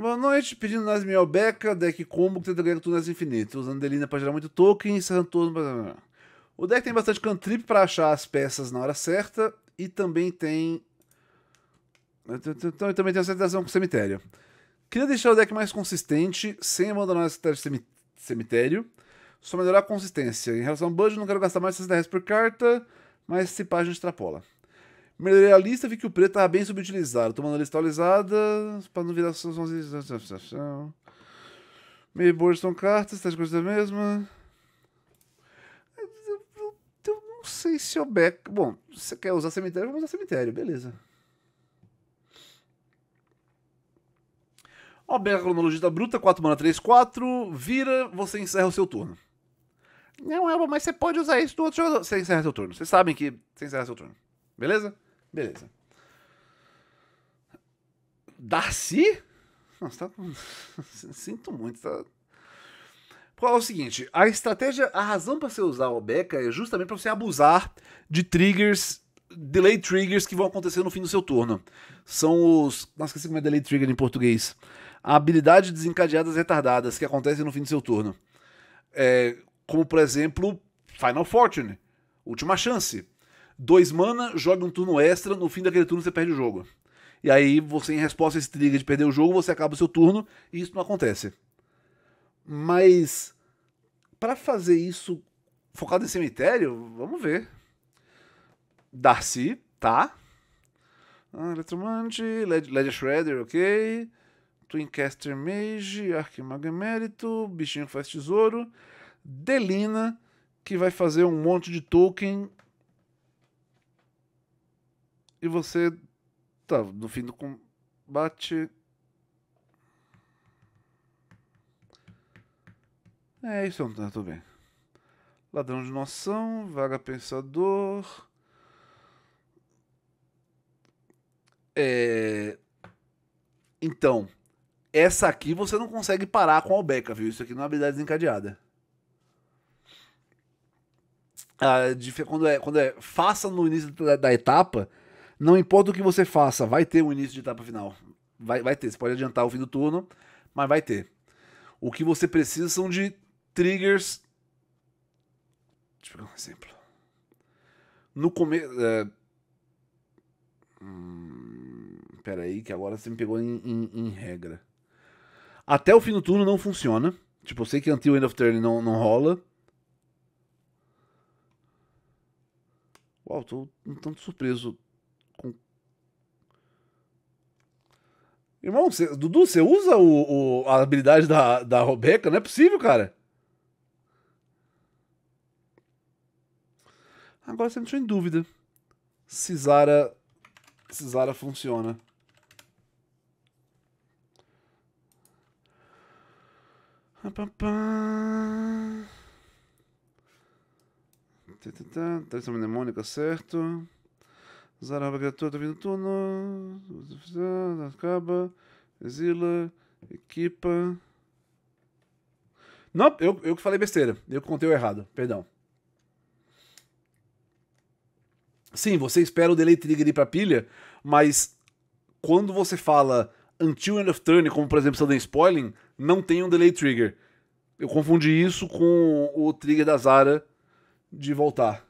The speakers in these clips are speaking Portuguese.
Boa noite, pedindo nas Nazmiel Beca, deck combo que tenta ganhar tudo nas infinitas, usando Delina pra gerar muito token e serrando todo. O deck tem bastante cantrip pra achar as peças na hora certa e também tem. Então, também tem uma certificação com cemitério. Queria deixar o deck mais consistente, sem abandonar a estratégia de cemitério, só melhorar a consistência. Em relação ao budget, não quero gastar mais de 60 reais por carta, mas se pá, a gente extrapola. Melhorei a lista, vi que o preto estava bem subutilizado. Tomando a lista atualizada, para não virar... Meio board são cartas, essas tá de coisa mesma. Eu, não sei se o beco. Bom, você quer usar cemitério? Vamos usar cemitério, beleza. Ó, Beca cronologia da tá bruta, 4 mana 3, 4. Vira, você encerra o seu turno. Não, Elba, mas você pode usar isso do outro jogador. Você encerra seu turno. Vocês sabem que você encerra seu turno. Beleza? Beleza. Darcy? Nossa, tá... Sinto muito. Tá... Qual é o seguinte, a estratégia, a razão para você usar o Beca é justamente para você abusar de triggers, delay triggers que vão acontecer no fim do seu turno. São os, nossa, esqueci como é delay trigger em português. A habilidade desencadeadas retardadas que acontecem no fim do seu turno. É, como por exemplo, Final Fortune, Última Chance dois mana, joga um turno extra, no fim daquele turno você perde o jogo. E aí você, em resposta a esse trigger de perder o jogo, você acaba o seu turno e isso não acontece. Mas para fazer isso focado em cemitério, vamos ver. Darcy, tá. Ah, Eletromante, Led, Ledger Shredder, ok. Twincaster Mage, Arquimago Emérito, Bichinho faz tesouro. Delina, que vai fazer um monte de token e você tá no fim do combate. É, isso não tá tudo bem. Ladrão de noção, vaga pensador. É... Então, essa aqui você não consegue parar com a albeca, viu? Isso aqui não é uma habilidade desencadeada. Ah, de, quando, é, quando é faça no início da, da etapa, não importa o que você faça, vai ter um início de etapa final. Vai, vai ter. Você pode adiantar o fim do turno, mas vai ter. O que você precisa são de triggers. Deixa eu pegar um exemplo. No começo. É... Hum, peraí, que agora você me pegou em, em, em, regra. Até o fim do turno não funciona. Tipo, eu sei que Until End of Turn não, não rola. Uau, tô um tanto surpreso com. Irmão, cê, Dudu, você usa o, o, a habilidade da, da Rebeca? Não é possível, cara. Agora você entrou em dúvida se Zara, funciona tá tá Traição mnemônica, certo? usar uma criatura turno, acaba, exila, equipa. Não, eu, eu que falei besteira. Eu contei o errado, perdão. Sim, você espera o delay trigger ir pra pilha, mas quando você fala until end of turn, como por exemplo Sudden Spoiling, não tem um delay trigger. Eu confundi isso com o trigger da Zara de voltar.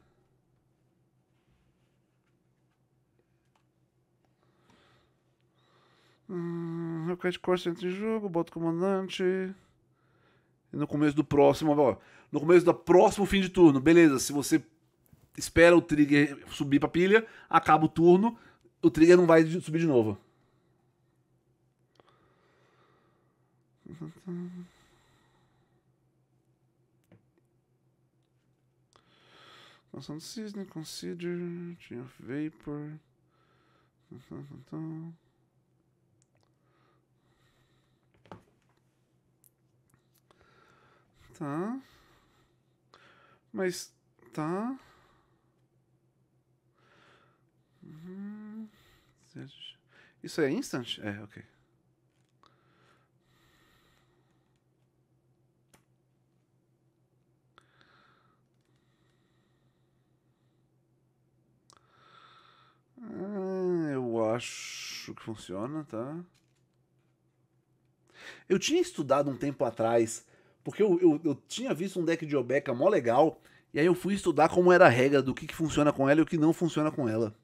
Hum, o Cat Corsa entra em jogo, bota o comandante. E no começo do próximo, ó, no começo do próximo fim de turno, beleza. Se você espera o trigger subir pra pilha, acaba o turno, o trigger não vai subir de novo. Noção do Cisne, Consider, Chain of Vapor. tá. Mas tá. Uhum. Isso é instant? É, ok. Ah, eu acho que funciona, tá? Eu tinha estudado um tempo atrás porque eu, eu, eu tinha visto um deck de Obeca mó legal. E aí eu fui estudar como era a regra do que, que funciona com ela e o que não funciona com ela.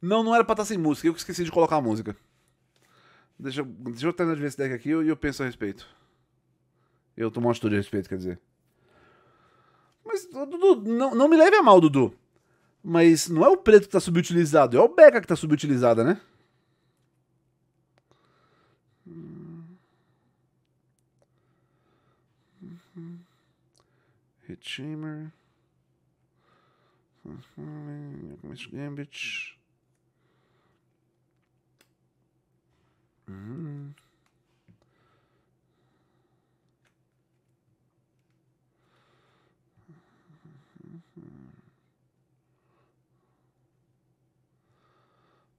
Não, não era pra estar tá sem música. Eu esqueci de colocar a música. Deixa, deixa eu terminar de ver esse deck aqui e eu, eu penso a respeito. Eu tomo uma atitude a respeito, quer dizer. Mas, Dudu, não, não me leve a mal, Dudu. Mas não é o preto que tá subutilizado, é o Beca que tá subutilizada, né? Hitchimer. Uhum. Começo Gambit. Uhum.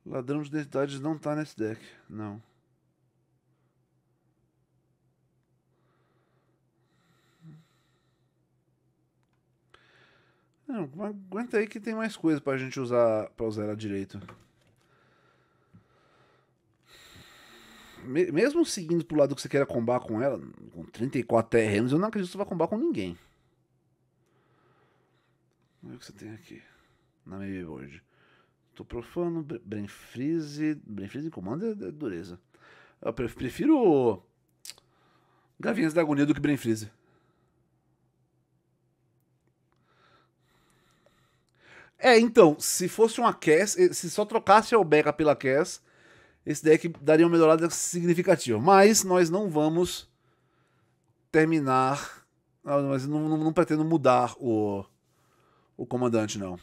Ladrão de identidades não tá nesse deck, não. Não, aguenta aí que tem mais coisa pra gente usar pra usar ela direito. Mesmo seguindo pro lado que você queira combar com ela, com 34 terrenos, eu não acredito que você vai combar com ninguém. Vamos ver o que você tem aqui. Na Maybe Board. Tô profano, Brain Freeze. Brain Freeze em comando é, é dureza. Eu prefiro. Gavinhas da Agonia do que Brain Freeze. É, então, se fosse uma Cass, eh, se só trocasse a Obeca pela Cass, esse deck daria uma melhorada significativa. Mas nós não vamos terminar. Ah, mas não, não, não, pretendo mudar o, o comandante, não.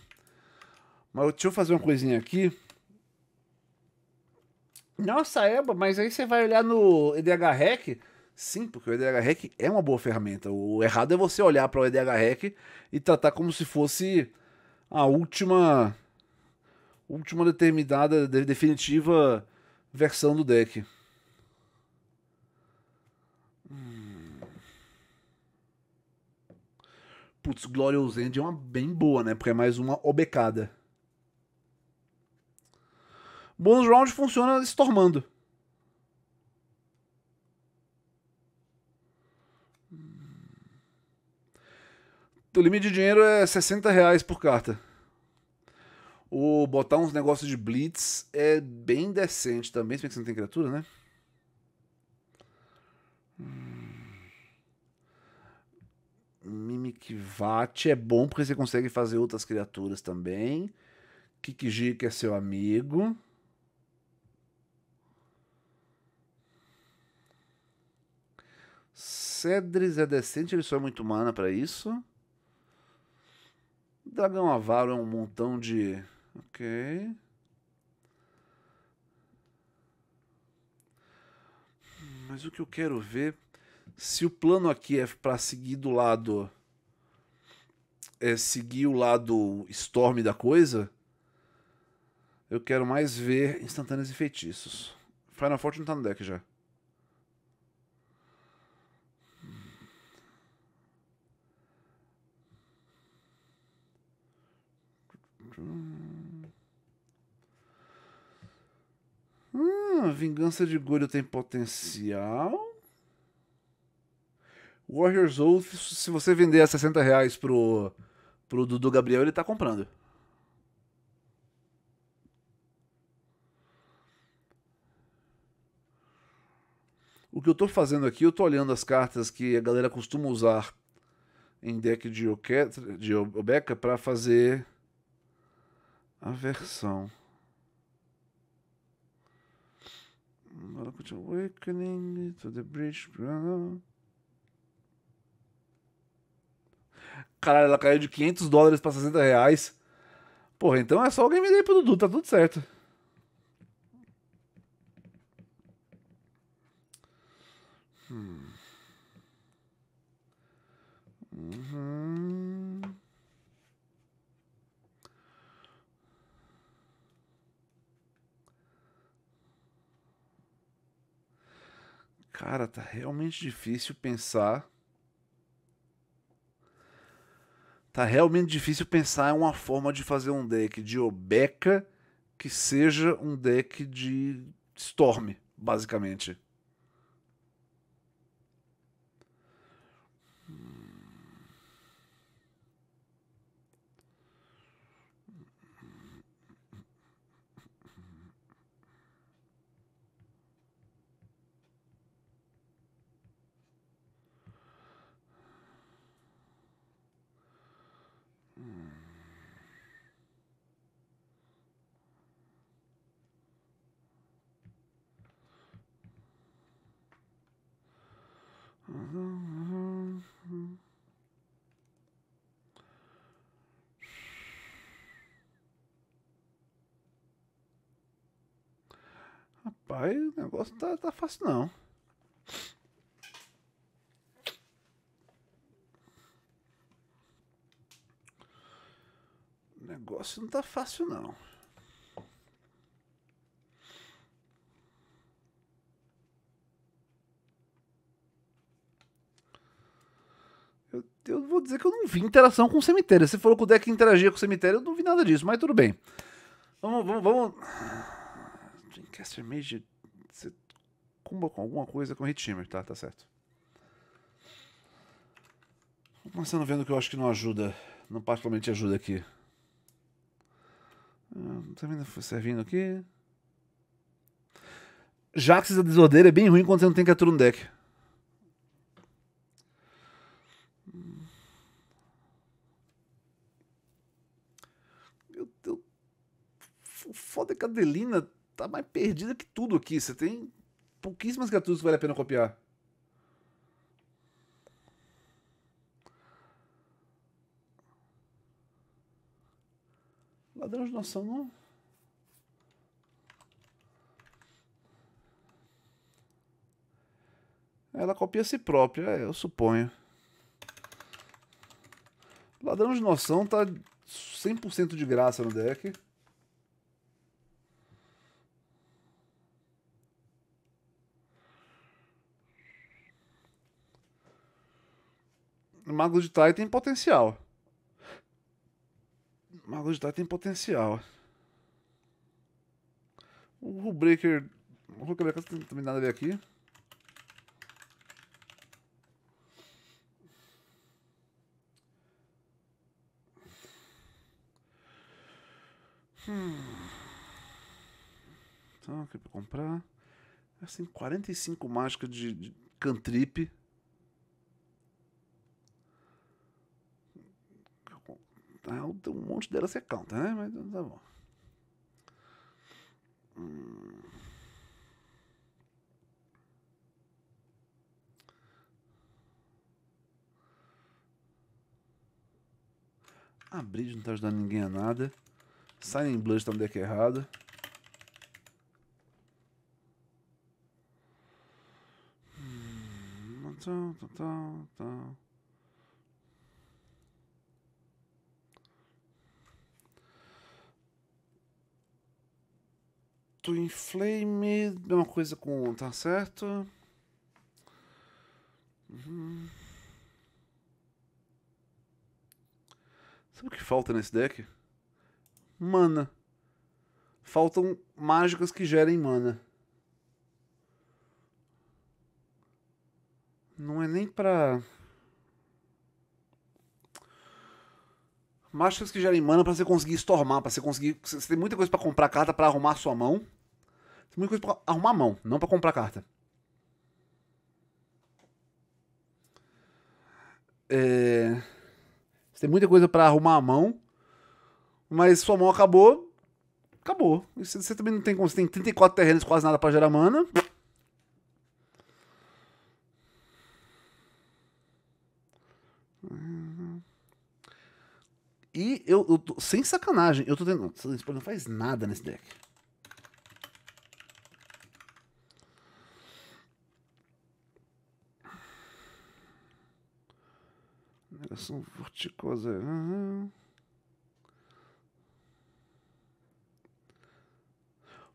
Mas deixa eu fazer uma coisinha aqui. Nossa, Eba, mas aí você vai olhar no EDH Rec. Sim, porque o EDH Rec é uma boa ferramenta. O errado é você olhar para o EDH Rec e tratar como se fosse a última última determinada definitiva versão do deck. Hum. Putz, Glorious End é uma bem boa, né? Porque é mais uma obecada. Bônus round funciona estormando. O limite de dinheiro é 60 reais por carta. O botar uns negócios de blitz é bem decente também, se bem que você não tem criatura, né? Hum. Mimikvat é bom porque você consegue fazer outras criaturas também. Kikiji que é seu amigo. Cedris é decente, ele só é muito mana para isso dragão avaro é um montão de. Ok. Mas o que eu quero ver. Se o plano aqui é para seguir do lado. É seguir o lado Storm da coisa. Eu quero mais ver instantâneas e feitiços. Final não tá no deck já. Ah, vingança de Golho tem potencial. Warriors Oath, se você vender a 60 reais pro, pro Dudu Gabriel, ele tá comprando. O que eu tô fazendo aqui, eu tô olhando as cartas que a galera costuma usar em deck de, de Obeca para fazer aversão. Agora continua. Awakening to the Bridge. Caralho, ela caiu de 500 dólares pra 60 reais. Porra, então é só alguém vender pro Dudu, tá tudo certo. Hum. Uhum. Cara, tá realmente difícil pensar. Tá realmente difícil pensar uma forma de fazer um deck de Obeca que seja um deck de Storm, basicamente. Rapaz, o negócio tá, tá fácil não. O negócio não tá fácil não. dizer que eu não vi interação com o cemitério. Você falou que o deck interagia com o cemitério, eu não vi nada disso, mas tudo bem. Vamos, vamos, vamos. Dreamcaster Mage. Você comba com alguma coisa com Hit tá? Tá certo. Vou começando vendo que eu acho que não ajuda. Não particularmente ajuda aqui. Também hum, tá não tá servindo aqui. Jax da Desordeira é bem ruim quando você não tem criatura no deck. foda que a Adelina tá mais perdida que tudo aqui. Você tem pouquíssimas criaturas que vale a pena copiar. Ladrão de noção não. Ela copia a si própria, é, eu suponho. Ladrão de noção tá 100% de graça no deck. Mago de Tai tem potencial. Mago de Tai tem potencial. O Rulebreaker. O Rulebreaker não tem nada a ver aqui. Hum. Então, aqui pra comprar. Assim, 45 mágicas de, de cantrip. Tá, um monte delas é counter, né? Mas tá, tá bom. Hum. A Bridge não tá ajudando ninguém a nada. Silent Blood tá no deck errado. Hum, tal, tal, tal, Inflame é uma coisa com tá certo? Uhum. Sabe o que falta nesse deck? Mana. Faltam mágicas que gerem mana. Não é nem pra. Mágicas que gerem mana pra você conseguir stormar, pra você conseguir. Você tem muita coisa pra comprar carta pra arrumar sua mão. Tem muita coisa pra arrumar a mão, não pra comprar carta. É... Você tem muita coisa pra arrumar a mão, mas sua mão acabou, acabou. Você, você também não tem como, você tem 34 terrenos, quase nada pra gerar mana. E eu, eu tô, sem sacanagem, eu tô tendo. Não faz nada nesse deck. Eu sou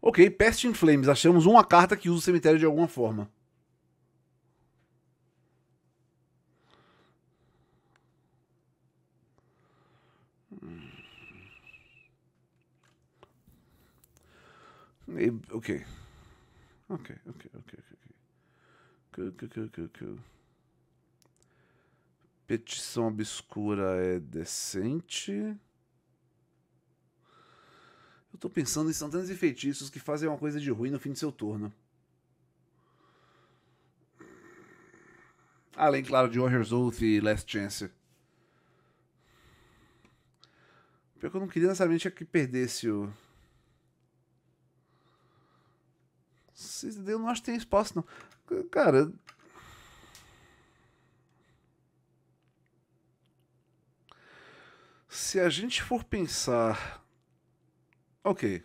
Ok, Pest in Flames. Achamos uma carta que usa o cemitério de alguma forma. Hum. Ok. Ok, ok, ok, ok. Cool, cool, cool, cool, cool. Petição obscura é decente. Eu tô pensando em tantos e feitiços que fazem uma coisa de ruim no fim de seu turno. Além, claro, de Warrior's Oath e Last Chance. Pior é que eu não queria necessariamente é que perdesse o. Eu não acho que tem espaço, não. Cara, Se a gente for pensar. Ok.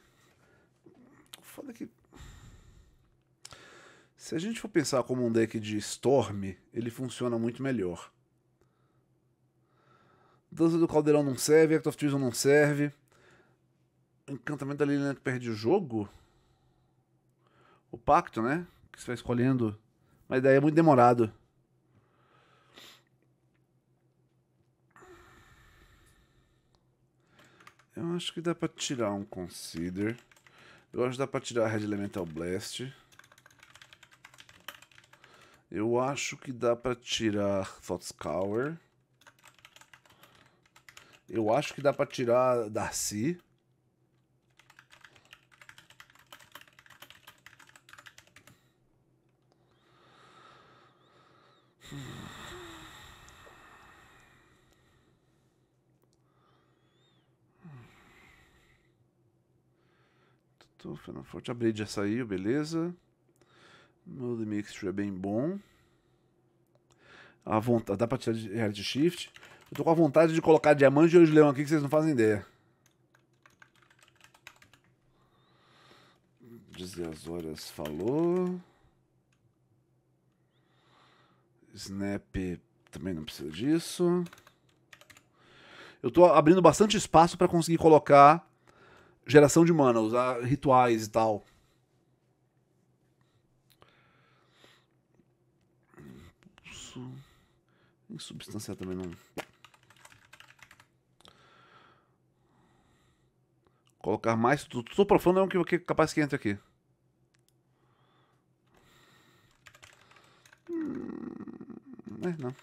Foda que. Se a gente for pensar como um deck de Storm, ele funciona muito melhor. Dança do Caldeirão não serve, Act of Treason não serve. Encantamento da Liliana perde o jogo? O pacto, né? Que você vai escolhendo. Mas daí é muito demorado. Eu acho que dá pra tirar um Consider. Eu acho que dá pra tirar a Red Elemental Blast. Eu acho que dá pra tirar Thoughtscour. Eu acho que dá pra tirar Darcy. Hmm. Tô Final Forte abrei já saiu, beleza. Mode Mixture é bem bom. A vontade, dá pra tirar de Reality Shift. Eu tô com a vontade de colocar diamante e hoje leão aqui que vocês não fazem ideia. Dizer as horas falou. Snap também não precisa disso. Eu tô abrindo bastante espaço para conseguir colocar geração de mana, usar rituais e tal. Substanciar também não. Colocar mais. tô profundo é um que capaz que entra aqui. Hum, é, não.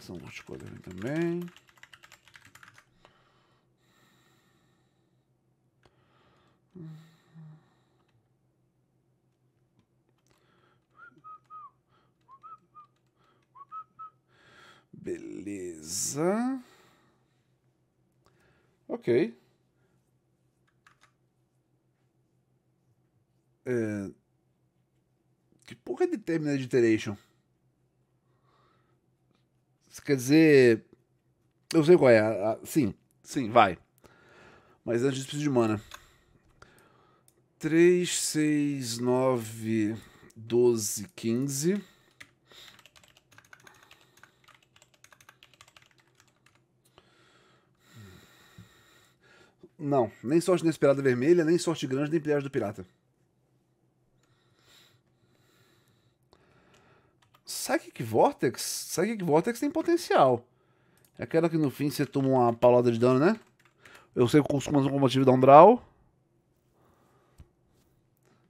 Seleção multicolor também. Beleza. Ok. É... Que porra de Terminal Iteration? quer dizer. Eu sei qual é. A, a, sim, sim, vai. Mas antes disso, preciso de mana. 3, 6, 9, 12, 15. Não, nem sorte inesperada vermelha, nem sorte grande, nem pilhagem do pirata. Psychic Vortex? Psychic Vortex tem potencial. É aquela que no fim você toma uma paulada de dano, né? Eu sei que costuma um combativo dar um draw.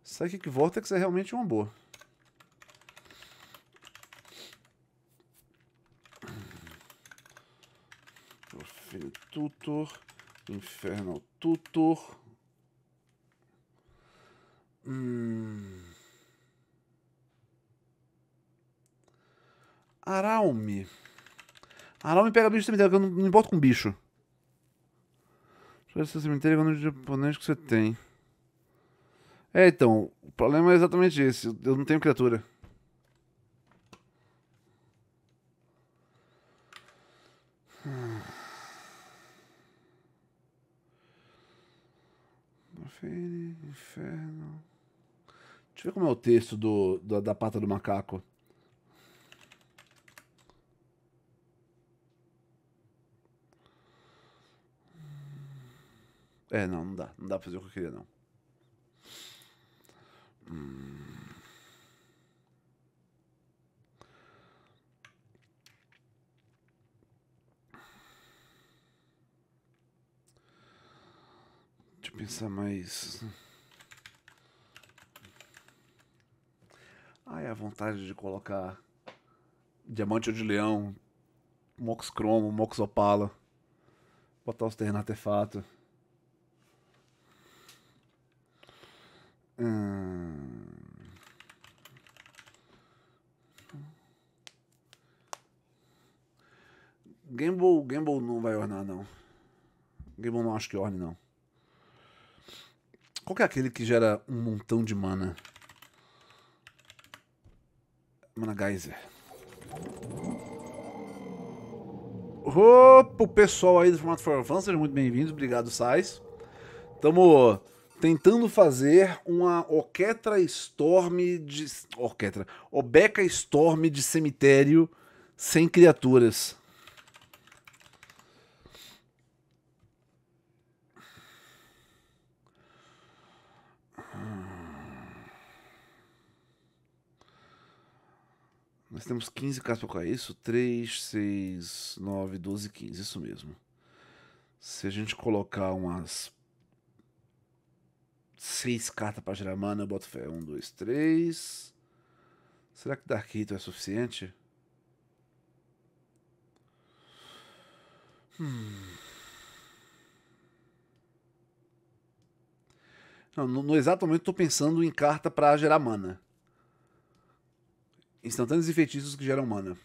Psychic Vortex é realmente uma boa. Profil Tutor. Infernal Tutor. Hum... Araume. Araume pega bicho do cemitério, que eu não, não importo com bicho. Esse cemitério é o japonês que você tem. É, então, o problema é exatamente esse. Eu não tenho criatura. Inferno. Deixa eu ver como é o texto do, da pata do macaco. É, não, não dá. Não dá pra fazer o que eu queria, não. Hum. Deixa eu pensar mais. Ai, a vontade de colocar diamante ou de leão, mox cromo, mox opala, botar os terrenos artefato. Hum... Gamble, Gamble não vai ornar, não. Gamble não acho que orne, não. Qual que é aquele que gera um montão de mana? Mana Geyser. Opa, o pessoal aí do Formato for Advanced, muito bem-vindos. Obrigado, Sais. Tamo tentando fazer uma Oquetra Storm de. Orquestra. Obeca Storm de cemitério sem criaturas. Nós temos 15 cartas pra colocar é isso. 3, 6, 9, 12, 15. Isso mesmo. Se a gente colocar umas seis cartas pra gerar mana, eu boto fé. Um, dois, três. Será que Dark Hito é suficiente? Hum. Não, no, no exato momento estou pensando em carta para gerar mana. Instantâneos e feitiços que geram mana.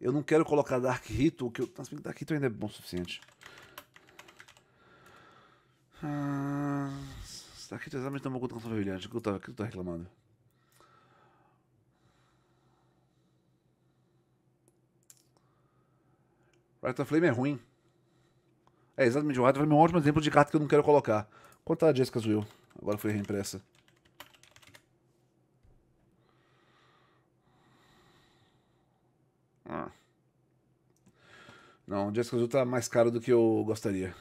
Eu não quero colocar Dark o que eu. Nossa, Dark Rito ainda é bom o suficiente. Ah. Nossa, aqui exatamente não vou contar sua que tu tá reclamando. Rata Flame é ruim. É, exatamente. O Rata Flame é um ótimo exemplo de carta que eu não quero colocar. Quanto a Jessica Zuil? Agora foi reimpressa. Ah. Não, Jessica Azul tá mais caro do que eu gostaria.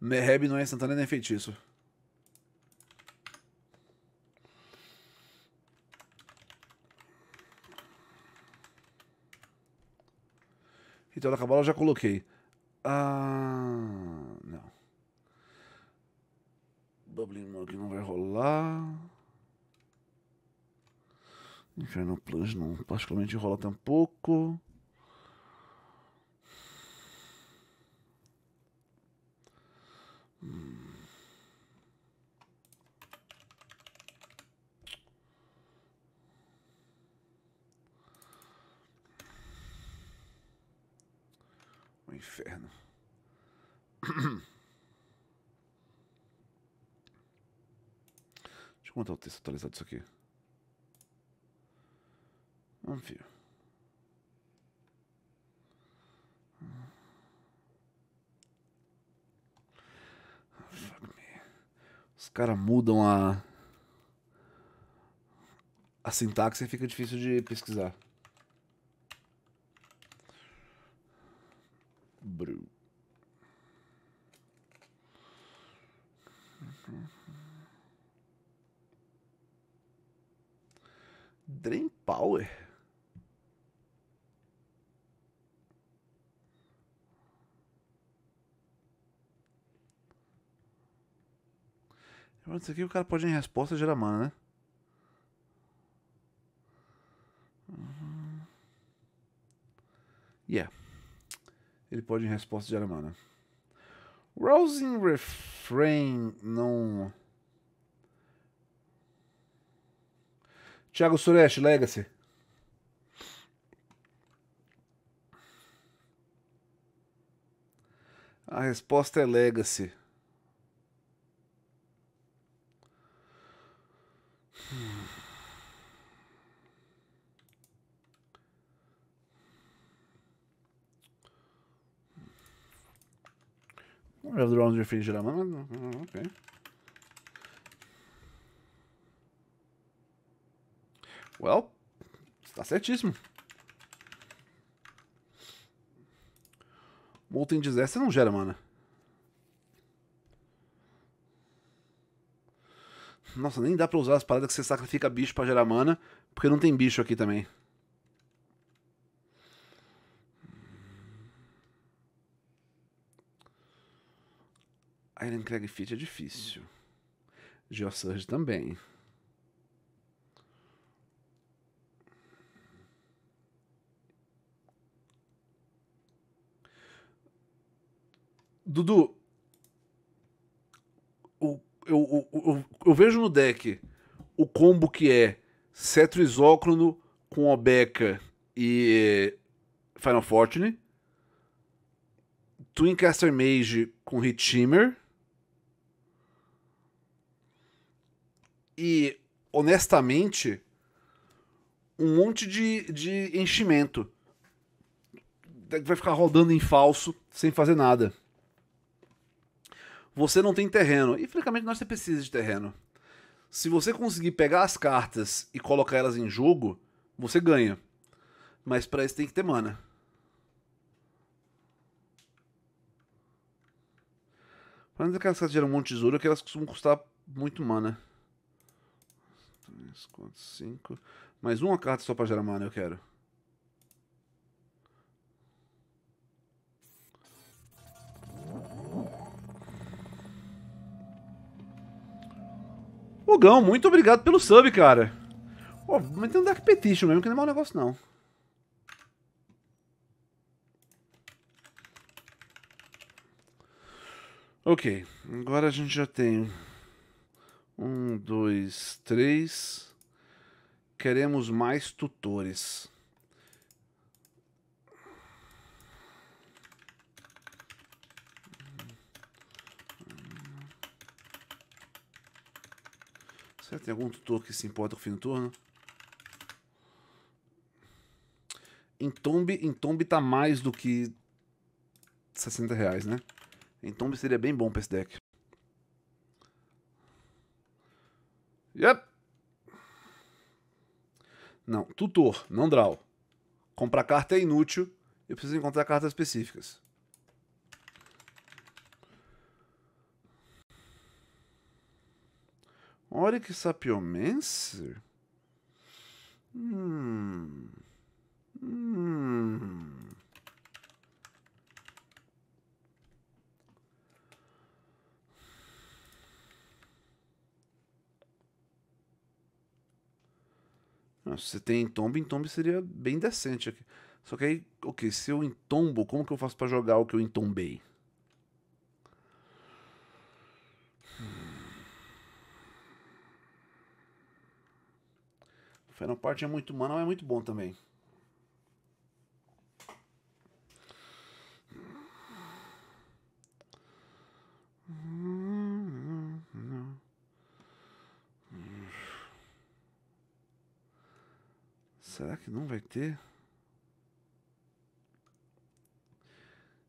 Merhab não é instantânea nem feitiço. Então da cabala eu já coloquei. Ah, não. Bubbling Mug não vai rolar. Inferno Plunge não particularmente rola tampouco. inferno. Deixa eu montar o texto atualizado disso aqui. Vamos, ver. Fuck me. Os caras mudam a. A sintaxe e fica difícil de pesquisar. Brew. Drain Power? Isso aqui o cara pode em resposta gerar mana, né? Uhum. Yeah. Ele pode em resposta de Aramana. Rousing Refrain não. Thiago Suresh, Legacy. A resposta é Legacy. We have the rounds of finish Raman. Okay. Well, está certíssimo. Molten Disaster não gera mana. Nossa, nem dá pra usar as paradas que você sacrifica bicho pra gerar mana, porque não tem bicho aqui também. Iron Craig Fit é difícil. Surge também. Dudu, eu, eu, eu, eu, vejo no deck o combo que é Cetro Isócrono com Obeca e eh, Final Fortune, Twincaster Mage com Hit e, honestamente, um monte de, de enchimento. Vai ficar rodando em falso, sem fazer nada. Você não tem terreno. E, francamente, nós precisa de terreno. Se você conseguir pegar as cartas e colocar elas em jogo, você ganha. Mas para isso tem que ter mana. quando aquelas cartas geram um monte de tesouro, que elas costumam custar muito mana. 3, 4, 5. Mais uma carta só pra gerar mana eu quero. Ogão, muito obrigado pelo sub, cara. Pô, mas tem um deck Petition mesmo, que não é mau negócio não. Ok, agora a gente já tem um, dois, três, Queremos mais tutores. Será que tem algum tutor que se importa com o fim do turno? Entombe, Entombe tá mais do que 60 reais, né? Entombe seria bem bom pra esse deck. Yep! Não, tutor, não draw. Comprar carta é inútil, eu preciso encontrar cartas específicas. Olha que Sapiomancer? Hum. Hum. Se tem entombo, entombo seria bem decente aqui. Só que aí, ok, se eu entombo, como que eu faço para jogar o que eu entombei? Hum. Final Party é muito humano, mas é muito bom também. Será que não vai ter?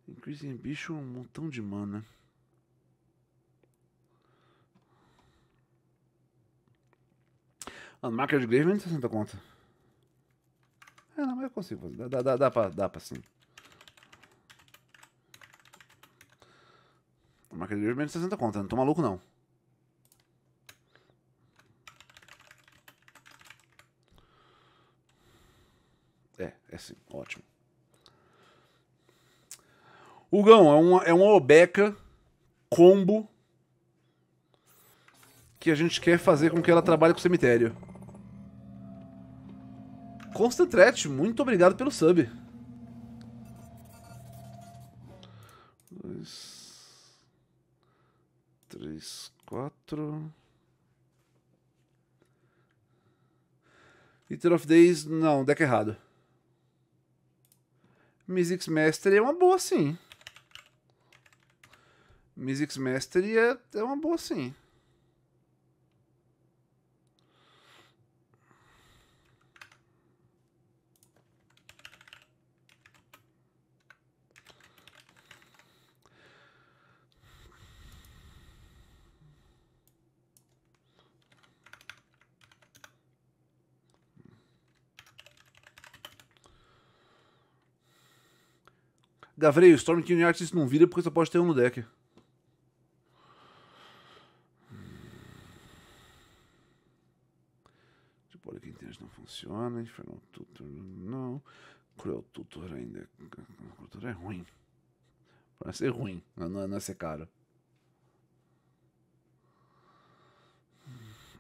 Increasing Ambition é um montão de mana. A máquina de Grave é 60 conta. É, não, mas eu consigo fazer. Dá, dá, dá, dá, pra, dá pra sim. A máquina de Grave é 60 conta, não tô maluco não. assim, ótimo. Hugão, é uma, é uma obeca combo que a gente quer fazer com que ela trabalhe com o cemitério. Constantret, muito obrigado pelo sub. Dois, três, quatro... Eater of Days, não, deck errado. Music Mastery é uma boa sim. Music Mastery é, é uma boa sim. Gavrei, o Storm King Artist não vira é porque só pode ter um no deck. Hum. Pode tipo, que entende não funciona, Infernal é Tutor não, Cruel Tutor ainda, Cruel é- Tutor é ruim, parece ser ruim, mas não é ser caro.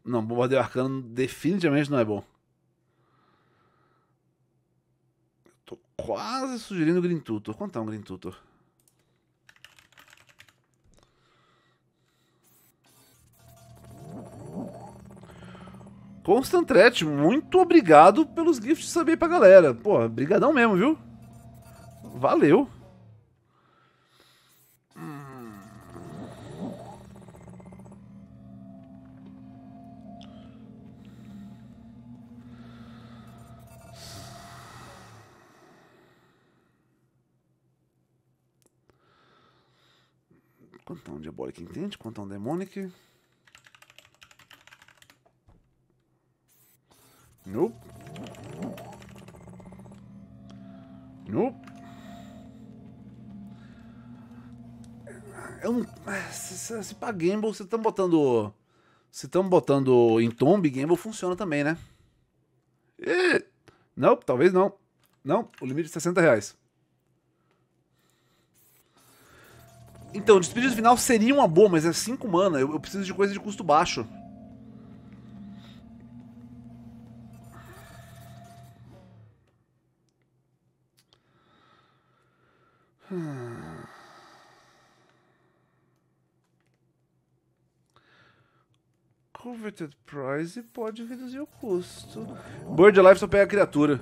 Não, bombardeio arcano definitivamente não é bom. quase sugerindo o Green Tutor. Quanto é um Green Tutor? Constantret, muito obrigado pelos gifts de saber pra galera. Pô, brigadão mesmo, viu? Valeu. questão diabólica entende quanto a um demonic. Nope. Nope. Eu não. Se, se, pra Gamble, vocês estão botando. Se estão botando em tomb, Gamble funciona também, né? E, não, talvez não. Não, o limite é 60 reais. Então, despedida final seria uma boa, mas é 5 mana. Eu, eu, preciso de coisa de custo baixo. Hum. Converted Price pode reduzir o custo. Bird Alive só pega criatura.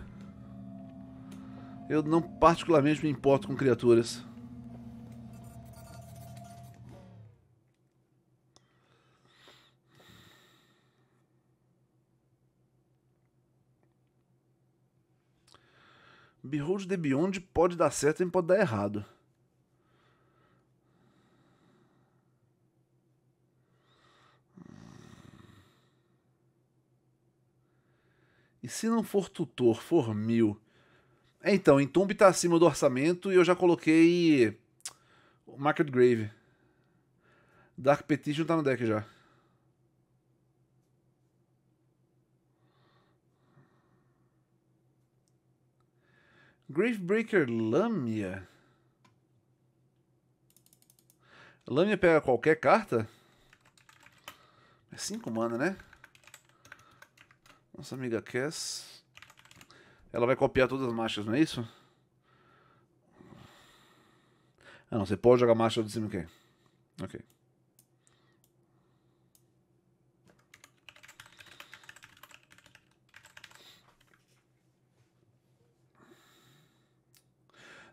Eu não particularmente me importo com criaturas. Behold the Beyond pode dar certo e pode dar errado. E se não for tutor, for mil. É, então, em tá acima do orçamento e eu já coloquei. O Market Grave. Dark Petition tá no deck já. Gravebreaker Lâmia? Lâmia pega qualquer carta? É 5 mana, né? Nossa amiga Cass. Ela vai copiar todas as marchas, não é isso? Ah não, você pode jogar marcha de cima quem? Ok.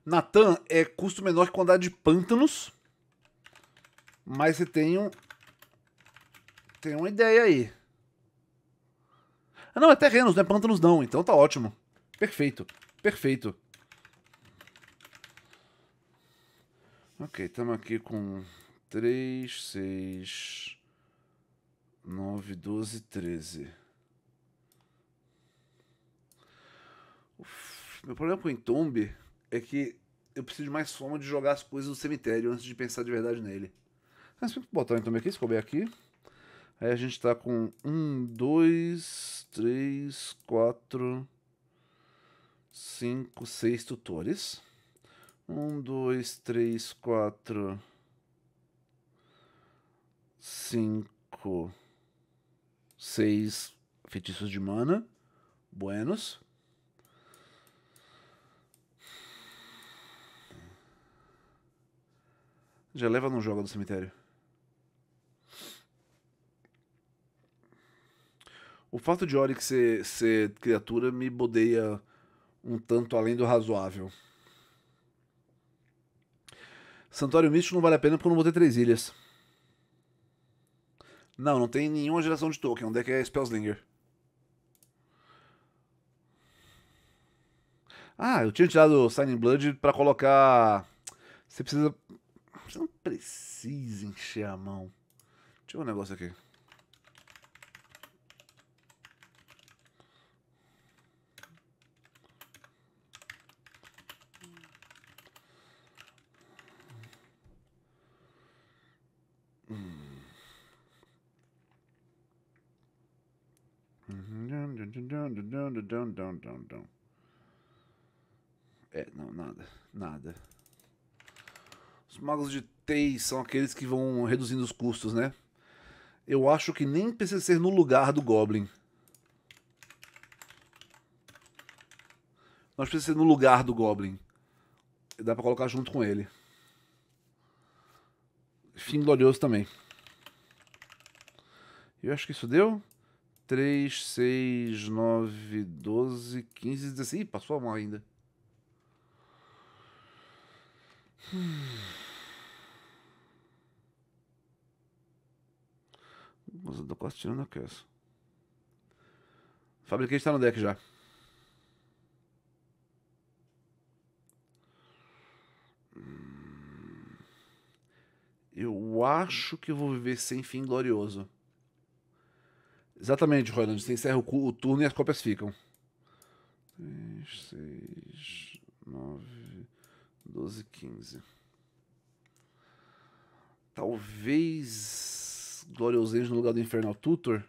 Natan é custo menor que quantidade de pântanos. Mas você tem um. Tem uma ideia aí. Ah, não, é terrenos, não é pântanos, não. Então tá ótimo. Perfeito. Perfeito. Ok, estamos aqui com 3, 6, 9, 12, 13. Uf, meu problema com o entombe é que eu preciso de mais forma de jogar as coisas no cemitério antes de pensar de verdade nele. Mas tem botar então aqui, se couber aqui. Aí a gente tá com um, dois, três, quatro, cinco, seis tutores. Um, dois, três, quatro, cinco, seis feitiços de mana. Buenos. Já leva não joga do cemitério. O fato de Oric ser, ser criatura me bodeia um tanto além do razoável. Santuário Místico não vale a pena porque eu não vou ter três ilhas. Não, não tem nenhuma geração de token. Onde é que é Spellslinger? Ah, eu tinha tirado Signing Blood pra colocar... Você precisa você não precisa encher a mão. Deixa eu ver um negócio aqui. Hum. É, não, nada, nada. Os magos de TI são aqueles que vão reduzindo os custos, né? Eu acho que nem precisa ser no lugar do Goblin. Nós precisa ser no lugar do Goblin. Dá pra colocar junto com ele. Fim glorioso também. Eu acho que isso deu. 3, 6, 9, 12, 15, 16. Ih, passou a mão ainda. Mas hum. eu tô quase tirando a caça. Fabricante está no deck já. Hum. Eu acho que eu vou viver sem fim glorioso. Exatamente, Roland. Você encerra o, o turno e as cópias ficam. 3, 6, 9, 12, 15. Talvez Glorioso Angel no lugar do Infernal Tutor.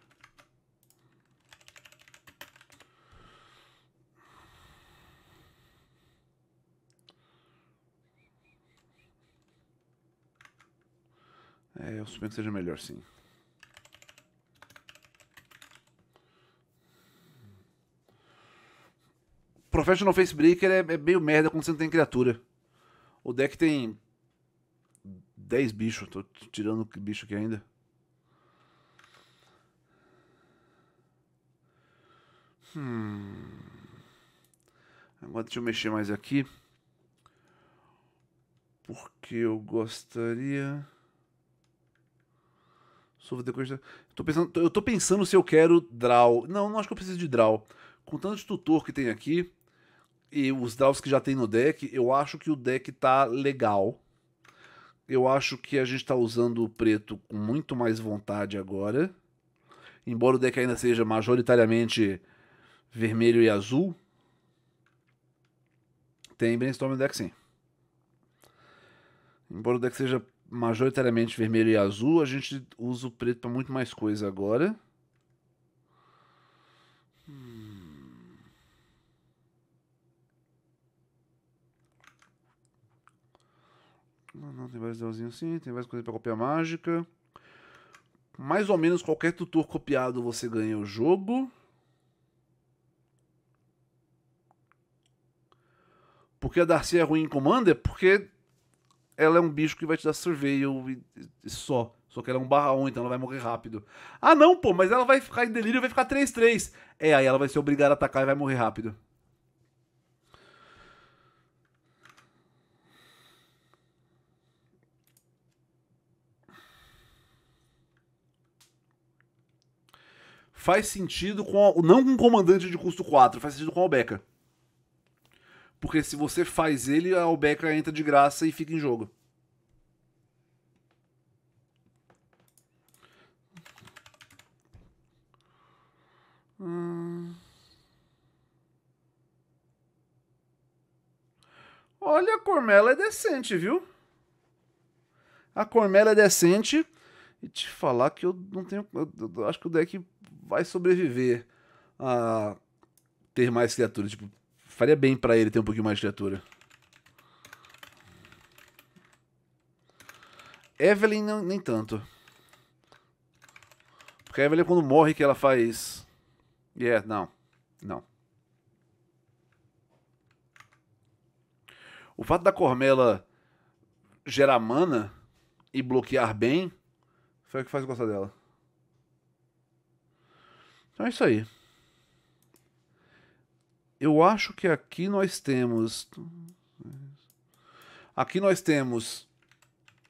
É, eu suponho que seja melhor sim. Professional Facebreaker é, é meio merda quando você não tem criatura. O deck tem 10 bichos. Tô tirando bicho aqui ainda. Hum. Agora deixa eu mexer mais aqui. Porque eu gostaria. Sobre Tô pensando, eu tô pensando se eu quero draw. Não, não acho que eu preciso de draw. Com tanto de tutor que tem aqui, e os draws que já tem no deck, eu acho que o deck tá legal. Eu acho que a gente tá usando o preto com muito mais vontade agora. Embora o deck ainda seja majoritariamente vermelho e azul. Tem brainstorm no deck sim. Embora o deck seja majoritariamente vermelho e azul, a gente usa o preto para muito mais coisa agora. Não, não, tem vários anelzinhos assim, tem várias coisas pra copiar mágica. Mais ou menos qualquer tutor copiado você ganha o jogo. Porque a Darcy é ruim em Commander? Porque ela é um bicho que vai te dar surveio e, e só. Só que ela é um barra 1, então ela vai morrer rápido. Ah não, pô, mas ela vai ficar em delírio e vai ficar 3-3. É, aí ela vai ser obrigada a atacar e vai morrer rápido. faz sentido com a, não com o comandante de custo 4, faz sentido com a Albeca. Porque se você faz ele, a Albeca entra de graça e fica em jogo. Hum... Olha, a Cormela é decente, viu? A Cormela é decente e te falar que eu não tenho. Eu acho que o deck vai sobreviver a ter mais criaturas. Tipo, faria bem para ele ter um pouquinho mais de criatura. Evelyn não, nem tanto. Porque a Evelyn quando morre que ela faz. Yeah, não. Não. O fato da Cormela gerar mana e bloquear bem foi o que faz gostar dela. Então é isso aí. Eu acho que aqui nós temos. Aqui nós temos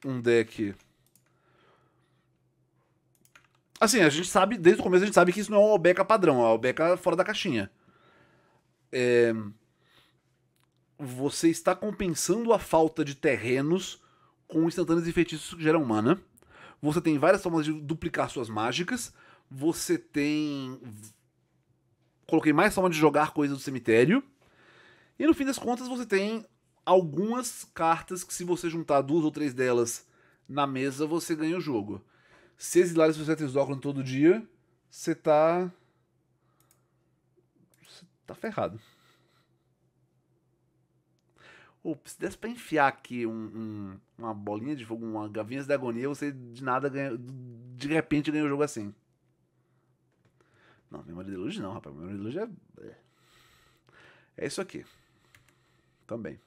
um deck. Assim, a gente sabe, desde o começo a gente sabe que isso não é uma Albeca padrão, é uma Albeca fora da caixinha. É... Você está compensando a falta de terrenos com instantâneos e feitiços que geram mana. Você tem várias formas de duplicar suas mágicas. Você tem. Coloquei mais forma de jogar coisas do cemitério. E no fim das contas, você tem algumas cartas que, se você juntar duas ou três delas na mesa, você ganha o jogo. Se exilar esse seu Exóculo todo dia, você tá. Você tá ferrado. Ups, se desse pra enfiar aqui um, um, uma bolinha de fogo, uma gavinha da agonia, você de nada ganha. De repente ganha o jogo assim. Não, memória de luz não, rapaz. Memória de luz é. É, é isso aqui. Também.